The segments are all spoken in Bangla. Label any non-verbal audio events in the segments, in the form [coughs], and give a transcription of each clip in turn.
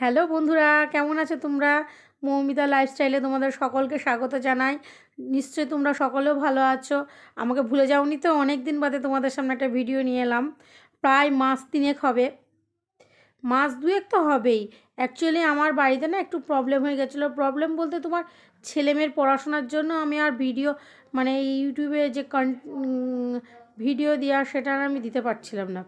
হ্যালো বন্ধুরা কেমন আছো তোমরা মৌমিতা লাইফস্টাইলে তোমাদের সকলকে স্বাগত জানাই নিশ্চয়ই তোমরা সকলেও ভালো আছো আমাকে ভুলে যাওনি তো অনেক দিন বাদে তোমাদের সামনে একটা ভিডিও নিয়ে এলাম প্রায় মাস তিনেক হবে মাস দুয়েক তো হবেই অ্যাকচুয়ালি আমার বাড়িতে না একটু প্রবলেম হয়ে গেছিলো প্রবলেম বলতে তোমার ছেলেমেয়ের পড়াশোনার জন্য আমি আর ভিডিও মানে ইউটিউবে যে ভিডিও দেওয়া সেটা আমি দিতে পারছিলাম না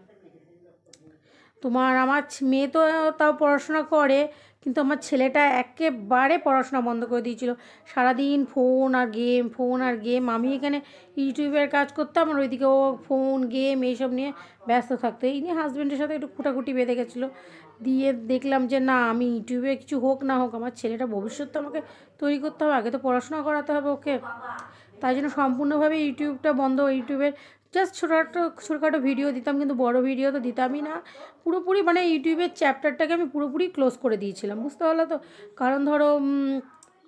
তোমার আমার মেয়ে তো তাও পড়াশোনা করে কিন্তু আমার ছেলেটা একেবারে পড়াশোনা বন্ধ করে দিয়েছিল সারাদিন ফোন আর গেম ফোন আর গেম আমি এখানে ইউটিউবের কাজ করতাম আর ওইদিকে ও ফোন গেম এইসব নিয়ে ব্যস্ত থাকতো এই নিয়ে হাজব্যান্ডের সাথে একটু খুঁটাখুটি বেঁধে গেছিলো দিয়ে দেখলাম যে না আমি ইউটিউবে কিছু হোক না হোক আমার ছেলেটা ভবিষ্যৎ তো আমাকে তৈরি করতে হবে আগে তো পড়াশোনা করাতে হবে ওকে তাই জন্য সম্পূর্ণভাবে ইউটিউবটা বন্ধ ইউটিউবের জাস্ট ছোটোখাটো ছোটোখাটো ভিডিও দিতাম কিন্তু বড় ভিডিও তো দিতামই না পুরোপুরি মানে ইউটিউবের চ্যাপ্টারটাকে আমি পুরোপুরি ক্লোজ করে দিয়েছিলাম বুঝতে পারলো তো কারণ ধরো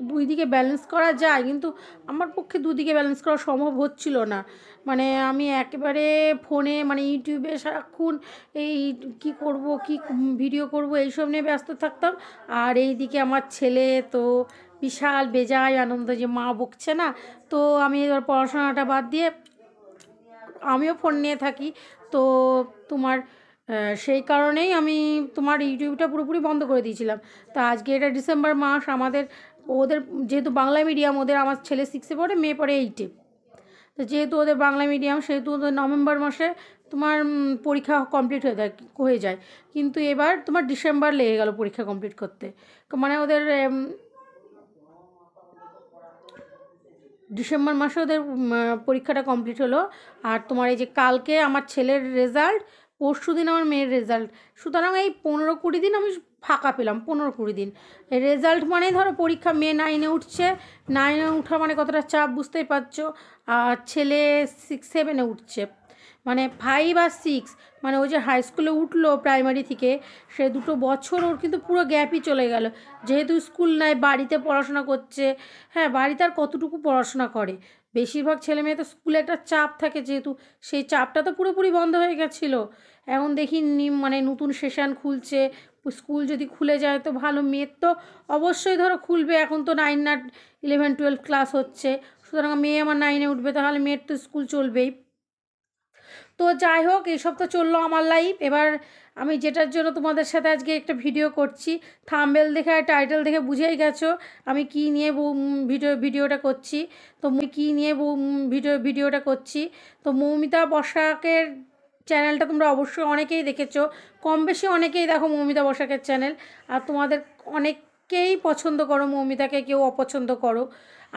দুই দিকে ব্যালেন্স করা যায় কিন্তু আমার পক্ষে দুদিকে ব্যালেন্স করা সম্ভব হচ্ছিল না মানে আমি একেবারে ফোনে মানে ইউটিউবে সারাক্ষণ এই কি করব কি ভিডিও করব এইসব নিয়ে ব্যস্ত থাকতাম আর এই দিকে আমার ছেলে তো বিশাল বেজায় আনন্দ যে মা বকছে না তো আমি এবার পড়াশোনাটা বাদ দিয়ে আমিও ফোন নিয়ে থাকি তো তোমার সেই কারণেই আমি তোমার ইউটিউবটা পুরোপুরি বন্ধ করে দিয়েছিলাম তা আজকে এটা ডিসেম্বর মাস আমাদের ওদের যেহেতু বাংলা মিডিয়াম ওদের আমার ছেলে সিক্সে পড়ে মেয়ে পড়ে এইটে তো যেহেতু ওদের বাংলা মিডিয়াম সেহেতু ওদের নভেম্বর মাসে তোমার পরীক্ষা কমপ্লিট হয়ে যায় হয়ে যায় কিন্তু এবার তোমার ডিসেম্বর লেগে গেল পরীক্ষা কমপ্লিট করতে মানে ওদের ডিসেম্বর মাসে ওদের পরীক্ষাটা কমপ্লিট হলো আর তোমার এই যে কালকে আমার ছেলের রেজাল্ট পরশু দিন আমার মেয়ের রেজাল্ট সুতরাং এই পনেরো কুড়ি দিন আমি ফাঁকা পেলাম পনেরো কুড়ি দিন রেজাল্ট মানে ধরো পরীক্ষা মেয়ে নাইনে উঠছে নাইনে উঠা মানে কতটা চাপ বুঝতেই পারছো আর ছেলে সিক্স সেভেনে উঠছে মানে ফাইভ আর সিক্স মানে ওই যে হাই স্কুলে উঠলো প্রাইমারি থেকে সে দুটো বছর ওর কিন্তু পুরো গ্যাপই চলে গেল যেহেতু স্কুল নাই বাড়িতে পড়াশোনা করছে হ্যাঁ বাড়িতে আর কতটুকু পড়াশোনা করে বেশিরভাগ ছেলে মেয়ে তো স্কুলে একটা চাপ থাকে যেহেতু সেই চাপটা তো পুরোপুরি বন্ধ হয়ে গেছিলো এখন দেখি মানে নতুন সেশন খুলছে স্কুল যদি খুলে যায় তো ভালো মেয়ের তো অবশ্যই ধরো খুলবে এখন তো নাইন আর ইলেভেন টুয়েলভ ক্লাস হচ্ছে সুতরাং মেয়ে আমার নাইনে উঠবে তাহলে মেয়ের তো স্কুল চলবেই তো যাই হোক এইসব তো চললো আমার লাইফ এবার আমি যেটার জন্য তোমাদের সাথে আজকে একটা ভিডিও করছি থাম্বেল দেখে আর টাইটেল দেখে বুঝেই গেছো আমি কি নিয়ে ভিডিও ভিডিওটা করছি তো কী নিয়ে ভিডিও ভিডিওটা করছি তো মৌমিতা বসাকের চ্যানেলটা তোমরা অবশ্যই অনেকেই দেখেছো কম বেশি অনেকেই দেখো মৌমিতা বসাকের চ্যানেল আর তোমাদের অনেককেই পছন্দ করো মৌমিতাকে কেউ অপছন্দ করো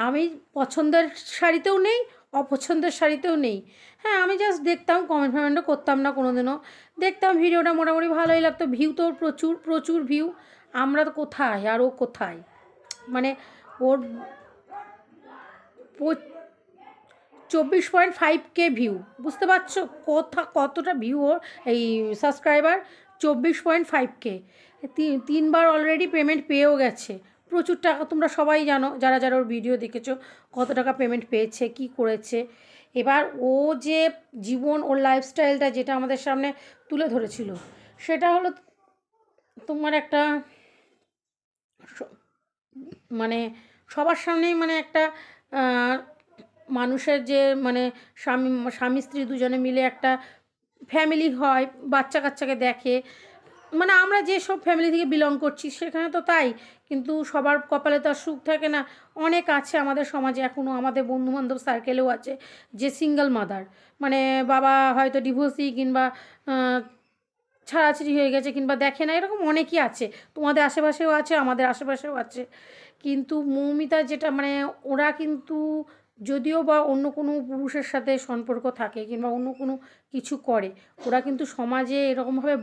আমি পছন্দের শাড়িতেও নেই অপছন্দের শাড়িতেও নেই হ্যাঁ আমি জাস্ট দেখতাম কমেন্ট ফমেন্টও করতাম না কোনো দিনও দেখতাম ভিডিওটা মোটামুটি ভালোই লাগতো ভিউ তো প্রচুর প্রচুর ভিউ আমরা তো কোথায় আর ও কোথায় মানে ওর চব্বিশ পয়েন্ট ফাইভ কে ভিউ বুঝতে পারছো কোথা কতটা ভিউ ওর এই সাবস্ক্রাইবার চব্বিশ পয়েন্ট ফাইভ কে তিনবার অলরেডি পেমেন্ট পেয়েও গেছে প্রচুর টাকা তোমরা সবাই জানো যারা যারা ওর ভিডিও দেখেছো কত টাকা পেমেন্ট পেয়েছে কি করেছে এবার ও যে জীবন ওর লাইফস্টাইলটা যেটা আমাদের সামনে তুলে ধরেছিল সেটা হলো তোমার একটা মানে সবার সামনেই মানে একটা মানুষের যে মানে স্বামী স্বামী স্ত্রী দুজনে মিলে একটা ফ্যামিলি হয় বাচ্চা কাচ্চাকে দেখে মানে আমরা যে সব ফ্যামিলি থেকে বিলং করছি সেখানে তো তাই কিন্তু সবার কপালে তো আর সুখ থাকে না অনেক আছে আমাদের সমাজে এখনও আমাদের বন্ধুবান্ধব সার্কেলেও আছে যে সিঙ্গেল মাদার মানে বাবা হয়তো ডিভোর্সি কিংবা ছাড়াছাড়ি হয়ে গেছে কিংবা দেখে না এরকম অনেকই আছে তোমাদের আশেপাশেও আছে আমাদের আশেপাশেও আছে কিন্তু মৌমিতা যেটা মানে ওরা কিন্তু যদিও বা অন্য কোনো পুরুষের সাথে সম্পর্ক থাকে কিংবা অন্য কোনো কিছু করে ওরা কিন্তু সমাজে এরকমভাবে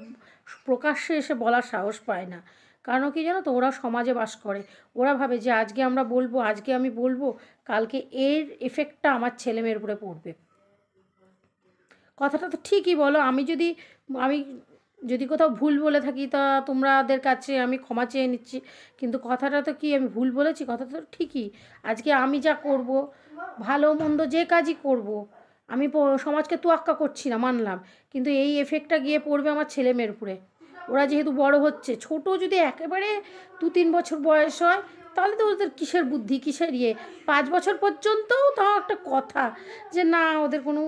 প্রকাশ্যে এসে বলার সাহস পায় না কারণ কি জানো তো ওরা সমাজে বাস করে ওরা ভাবে যে আজকে আমরা বলবো আজকে আমি বলবো কালকে এর এফেক্টটা আমার ছেলে মেয়ের উপরে পড়বে কথাটা তো ঠিকই বলো আমি যদি আমি যদি কোথাও ভুল বলে থাকি তা তোমাদের কাছে আমি ক্ষমা চেয়ে নিচ্ছি কিন্তু কথাটা তো কি আমি ভুল বলেছি কথা তো ঠিকই আজকে আমি যা করব ভালো মন্দ যে কাজই করব আমি সমাজকে তোয়াক্কা করছি না মানলাম কিন্তু এই এফেক্টটা গিয়ে পড়বে আমার ছেলে মেয়ের উপরে ওরা যেহেতু বড় হচ্ছে ছোট যদি একেবারে দু তিন বছর বয়স হয় তাহলে তো ওদের কিসের বুদ্ধি কিসের ইয়ে পাঁচ বছর পর্যন্তও তাও একটা কথা যে না ওদের কোনো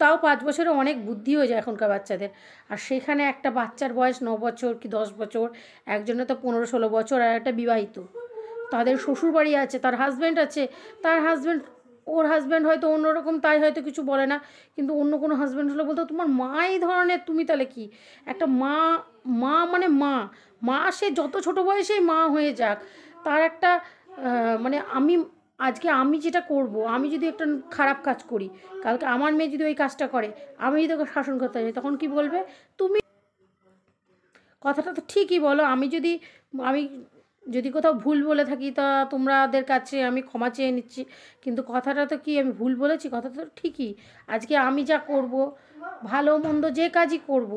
তাও পাঁচ বছরে অনেক বুদ্ধি হয়ে যায় এখনকার বাচ্চাদের আর সেখানে একটা বাচ্চার বয়স ন বছর কি দশ বছর একজনের তো পনেরো ষোলো বছর আর একটা বিবাহিত তাদের শ্বশুর বাড়ি আছে তার হাজব্যান্ড আছে তার হাজব্যান্ড ওর হাজব্যান্ড হয়তো অন্যরকম তাই হয়তো কিছু বলে না কিন্তু অন্য কোনো হাজব্যান্ড হলে বলতো তোমার মা এই ধরনের তুমি তাহলে কি একটা মা মা মানে মা মা সে যত ছোট বয়সেই মা হয়ে যাক তার একটা মানে আমি আজকে আমি যেটা করব আমি যদি একটা খারাপ কাজ করি কালকে আমার মেয়ে যদি ওই কাজটা করে আমি যদি ওকে শাসন করতে যাই তখন কি বলবে তুমি কথাটা তো ঠিকই বলো আমি যদি আমি যদি কোথাও ভুল বলে থাকি তা তোমাদের কাছে আমি ক্ষমা চেয়ে নিচ্ছি কিন্তু কথাটা তো কি আমি ভুল বলেছি কথা তো ঠিকই আজকে আমি যা করব ভালো মন্দ যে কাজই করব।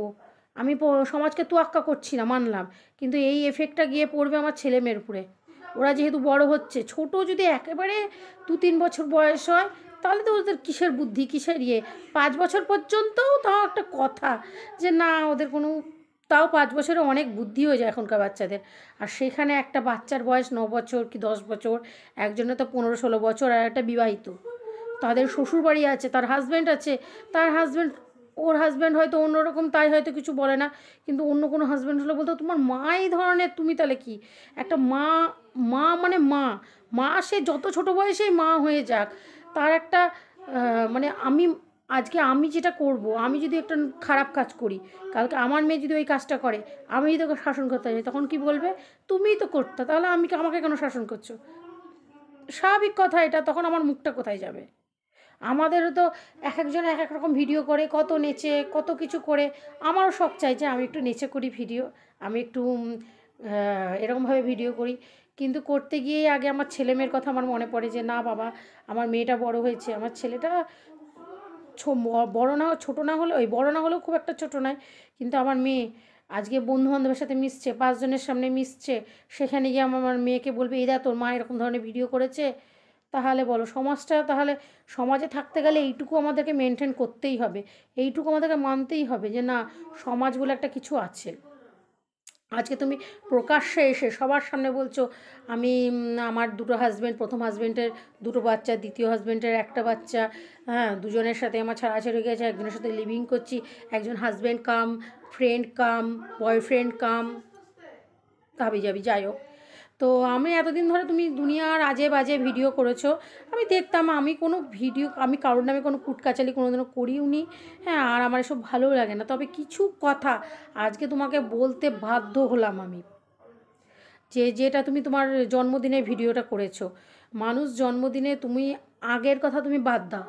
আমি সমাজকে তোয়াক্কা করছি না মানলাম কিন্তু এই এফেক্টটা গিয়ে পড়বে আমার ছেলে মেয়ের উপরে ওরা যেহেতু বড় হচ্ছে ছোট যদি একেবারে দু তিন বছর বয়স হয় তাহলে তো ওদের কিসের বুদ্ধি কিসের ইয়ে পাঁচ বছর পর্যন্তও তাও একটা কথা যে না ওদের কোনো তাও পাঁচ বছরে অনেক বুদ্ধি হয়ে যায় এখনকার বাচ্চাদের আর সেখানে একটা বাচ্চার বয়স ন বছর কি দশ বছর একজনের তো পনেরো ষোলো বছর আর একটা বিবাহিত তাদের শ্বশুর বাড়ি আছে তার হাজব্যান্ড আছে তার হাজব্যান্ড ওর হাজব্যান্ড হয়তো অন্যরকম তাই হয়তো কিছু বলে না কিন্তু অন্য কোনো হাজব্যান্ড হলে বলতো তোমার মা এই ধরনের তুমি তাহলে কি একটা মা মা মানে মা মা সে যত ছোট বয়সেই মা হয়ে যাক তার একটা মানে আমি আজকে আমি যেটা করব আমি যদি একটা খারাপ কাজ করি কালকে আমার মেয়ে যদি ওই কাজটা করে আমি যদি ওকে শাসন করতে যাই তখন কি বলবে তুমিই তো করতে তাহলে আমি আমাকে কেন শাসন করছো স্বাভাবিক কথা এটা তখন আমার মুখটা কোথায় যাবে আমাদেরও তো এক একজন এক এক রকম ভিডিও করে কত নেচে কত কিছু করে আমারও শখ চাই যে আমি একটু নেচে করি ভিডিও আমি একটু এরকমভাবে ভিডিও করি কিন্তু করতে গিয়েই আগে আমার ছেলেমেয়ের কথা আমার মনে পড়ে যে না বাবা আমার মেয়েটা বড় হয়েছে আমার ছেলেটা বড় না ছোটো না হলে ওই বড় না হলেও খুব একটা ছোটো নয় কিন্তু আমার মেয়ে আজকে বন্ধু বান্ধবের সাথে মিশছে পাঁচজনের সামনে মিশছে সেখানে গিয়ে আমার মেয়েকে বলবে এই দা তোর মা এরকম ধরনের ভিডিও করেছে তাহলে বলো সমাজটা তাহলে সমাজে থাকতে গেলে এইটুকু আমাদেরকে মেনটেন করতেই হবে এইটুকু আমাদেরকে মানতেই হবে যে না সমাজ বলে একটা কিছু আছে আজকে তুমি প্রকাশ্যে এসে সবার সামনে বলছো আমি আমার দুটো হাজব্যান্ড প্রথম হাজব্যান্ডের দুটো বাচ্চা দ্বিতীয় হাজব্যান্ডের একটা বাচ্চা হ্যাঁ দুজনের সাথে আমার ছাড়াছাড়ি গেছে একজনের সাথে লিভিং করছি একজন husband cum friend cum boyfriend cum ভাবি যাবি যাই হোক তো আমি এতদিন ধরে তুমি দুনিয়ার আজে বাজে ভিডিও করেছো আমি দেখতাম আমি কোনো ভিডিও আমি কারোর নামে কোনো কুটকাচালি কোনোদিনও করিও নি হ্যাঁ আর আমার এসব ভালো লাগে না তবে কিছু কথা আজকে তোমাকে বলতে বাধ্য হলাম আমি যে যেটা তুমি তোমার জন্মদিনে ভিডিওটা করেছো মানুষ জন্মদিনে তুমি আগের কথা তুমি বাদ দাও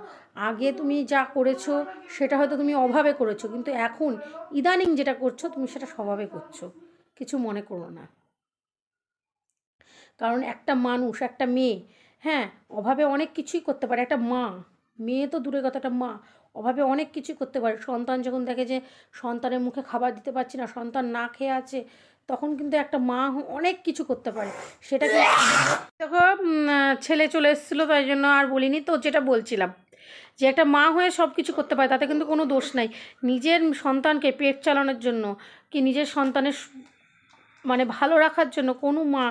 আগে তুমি যা করেছো সেটা হয়তো তুমি অভাবে করেছো কিন্তু এখন ইদানিং যেটা করছো তুমি সেটা স্বভাবে করছো কিছু মনে করো না কারণ একটা মানুষ একটা মেয়ে হ্যাঁ অভাবে অনেক কিছুই করতে পারে একটা মা মেয়ে তো দূরে কথাটা মা অভাবে অনেক কিছু করতে পারে সন্তান যখন দেখে যে সন্তানের মুখে খাবার দিতে পারছি না সন্তান না খেয়ে আছে তখন কিন্তু একটা মা অনেক কিছু করতে পারে সেটাকে [coughs] দেখো ছেলে চলে এসেছিলো তাই জন্য আর বলিনি তো যেটা বলছিলাম যে একটা মা হয়ে সব কিছু করতে পারে তাতে কিন্তু কোনো দোষ নাই নিজের সন্তানকে পেট চালানোর জন্য কি নিজের সন্তানের মানে ভালো রাখার জন্য কোনো মা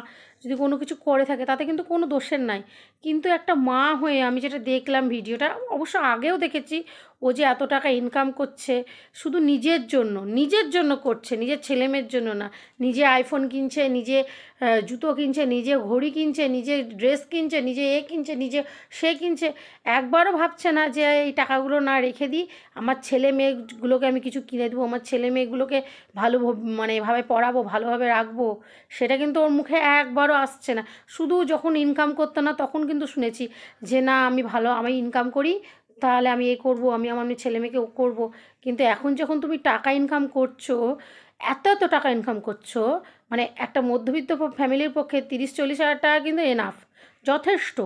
যদি কোনো কিছু করে থাকে তাতে কিন্তু কোনো দোষের নাই কিন্তু একটা মা হয়ে আমি যেটা দেখলাম ভিডিওটা অবশ্য আগেও দেখেছি ও যে এত টাকা ইনকাম করছে শুধু নিজের জন্য নিজের জন্য করছে নিজের ছেলেমেয়ের জন্য না নিজে আইফোন কিনছে নিজে জুতো কিনছে নিজে ঘড়ি কিনছে নিজে ড্রেস কিনছে নিজে এ কিনছে নিজে সে কিনছে একবারও ভাবছে না যে এই টাকাগুলো না রেখে দিই আমার ছেলে মেয়েগুলোকে আমি কিছু কিনে দেবো আমার ছেলে মেয়েগুলোকে ভালো মানে এভাবে পড়াবো ভালোভাবে রাখবো সেটা কিন্তু ওর মুখে একবারও আসছে না শুধু যখন ইনকাম করতো না তখন কিন্তু শুনেছি যে না আমি ভালো আমি ইনকাম করি তাহলে আমি এ করব আমি আমার ছেলে মেয়েকে ও করবো কিন্তু এখন যখন তুমি টাকা ইনকাম করছো এত এত টাকা ইনকাম করছো মানে একটা মধ্যবিত্ত ফ্যামিলির পক্ষে তিরিশ চল্লিশ হাজার টাকা কিন্তু এনাফ যথেষ্ট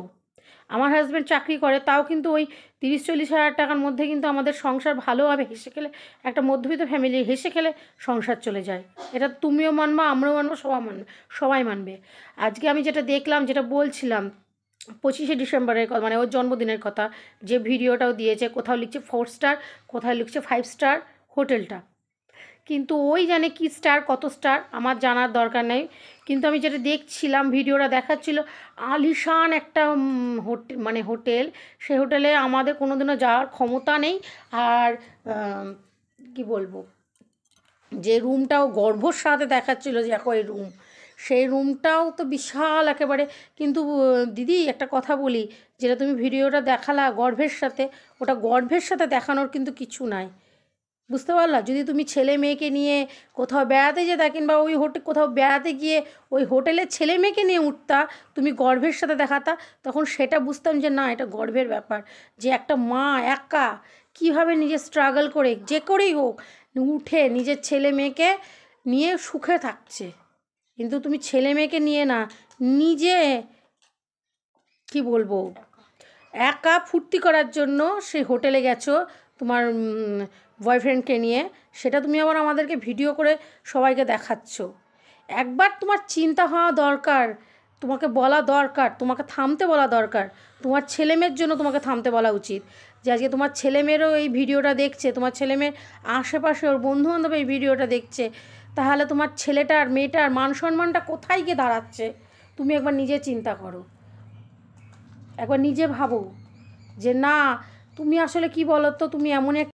আমার হাজব্যান্ড চাকরি করে তাও কিন্তু ওই তিরিশ চল্লিশ হাজার টাকার মধ্যে কিন্তু আমাদের সংসার ভালোভাবে হেসে খেলে একটা মধ্যবিত্ত ফ্যামিলি হেসে খেলে সংসার চলে যায় এটা তুমিও মানবা আমরাও মানবো সবাই মানবে সবাই মানবে আজকে আমি যেটা দেখলাম যেটা বলছিলাম পঁচিশে ডিসেম্বরের কথা মানে ওর জন্মদিনের কথা যে ভিডিওটাও দিয়েছে কোথাও লিখছে ফোর স্টার কোথাও লিখছে ফাইভ স্টার হোটেলটা কিন্তু ওই জানে কি স্টার কত স্টার আমার জানার দরকার নেই কিন্তু আমি যেটা দেখছিলাম ভিডিওটা দেখাচ্ছিল আলিশান একটা হোটেল মানে হোটেল সে হোটেলে আমাদের কোনো দিনও যাওয়ার ক্ষমতা নেই আর কি বলবো যে রুমটাও গর্ভর সাথে দেখাচ্ছিল যে এখন এই রুম সেই রুমটাও তো বিশাল একেবারে কিন্তু দিদি একটা কথা বলি যেটা তুমি ভিডিওটা দেখালা গর্ভের সাথে ওটা গর্ভের সাথে দেখানোর কিন্তু কিছু নাই বুঝতে পারলা যদি তুমি ছেলে মেয়েকে নিয়ে কোথাও বেড়াতে যেতা কিংবা ওই হোটেল কোথাও বেড়াতে গিয়ে ওই হোটেলের ছেলে মেয়েকে নিয়ে উঠতা তুমি গর্ভের সাথে দেখাতা তখন সেটা বুঝতাম যে না এটা গর্বের ব্যাপার যে একটা মা একা কিভাবে নিজে স্ট্রাগল করে যে করেই হোক উঠে নিজের ছেলে মেয়েকে নিয়ে সুখে থাকছে কিন্তু তুমি ছেলে মেয়েকে নিয়ে না নিজে কি বলবো একা ফুর্তি করার জন্য সেই হোটেলে গেছো তোমার বয়ফ্রেন্ডকে নিয়ে সেটা তুমি আবার আমাদেরকে ভিডিও করে সবাইকে দেখাচ্ছ একবার তোমার চিন্তা হওয়া দরকার তোমাকে বলা দরকার তোমাকে থামতে বলা দরকার তোমার ছেলেমেয়ের জন্য তোমাকে থামতে বলা উচিত যে আজকে তোমার ছেলেমেয়েরও এই ভিডিওটা দেখছে তোমার ছেলেমেয়ের আশেপাশে ওর বন্ধুবান্ধব এই ভিডিওটা দেখছে তাহলে তোমার ছেলেটার মেয়েটার মান সম্মানটা কোথায় গিয়ে দাঁড়াচ্ছে তুমি একবার নিজে চিন্তা করো একবার নিজে ভাবো যে না তুমি আসলে কি বলো তো তুমি এমন এক